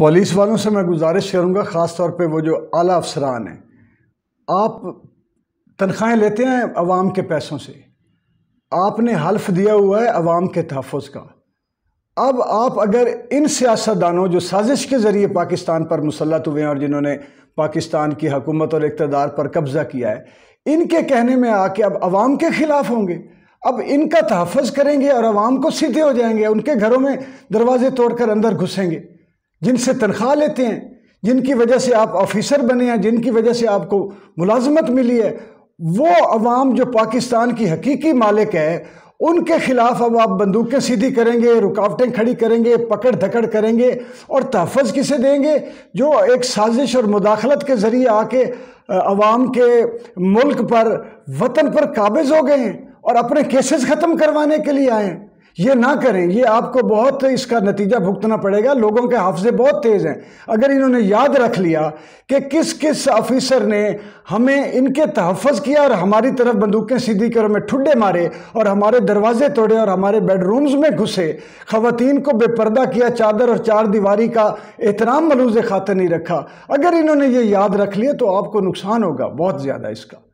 police वालों से मैं गुजारिश करूँगा ख़ास तौर पर वो जो आला अफसरान हैं आप तनख्वाहें लेते हैं आवाम के पैसों से आपने हल्फ दिया हुआ है आवाम के तहफ़ का अब आप अगर इन सियासतदानों जो साजिश के ज़रिए पाकिस्तान पर मुसलत हुए हैं और जिन्होंने पाकिस्तान की हकूमत और इकतदार पर कब्ज़ा किया है इनके कहने में आके अब आवाम के ख़िलाफ़ होंगे अब इनका तहफ़ करेंगे और आवाम को सीधे हो जाएंगे उनके घरों में दरवाजे तोड़कर अंदर घुसेंगे जिनसे तनख्वाह लेते हैं जिनकी वजह से आप ऑफिसर बने हैं जिनकी वजह से आपको मुलाजमत मिली है वो अवाम जो पाकिस्तान की हकीकी मालिक है उनके खिलाफ अब आप बंदूकें सीधी करेंगे रुकावटें खड़ी करेंगे पकड़ धकड़ करेंगे और तहफ़ किसे देंगे जो एक साजिश और मुदाखलत के ज़रिए आके अवाम के मुल्क पर वतन पर काबिज हो गए हैं और अपने केसेस ख़त्म करवाने के लिए आए हैं ये ना करें ये आपको बहुत इसका नतीजा भुगतना पड़ेगा लोगों के हाफजे बहुत तेज़ हैं अगर इन्होंने याद रख लिया कि किस किस ऑफिसर ने हमें इनके तहफ़ किया और हमारी तरफ बंदूकें सीधी कर हमें ठुडे मारे और हमारे दरवाजे तोड़े और हमारे बेडरूम्स में घुसे ख़वान को बेपर्दा किया चादर और चार दीवारी का एहतराम मलूज खातर नहीं रखा अगर इन्होंने ये याद रख लिया तो आपको नुकसान होगा बहुत ज़्यादा इसका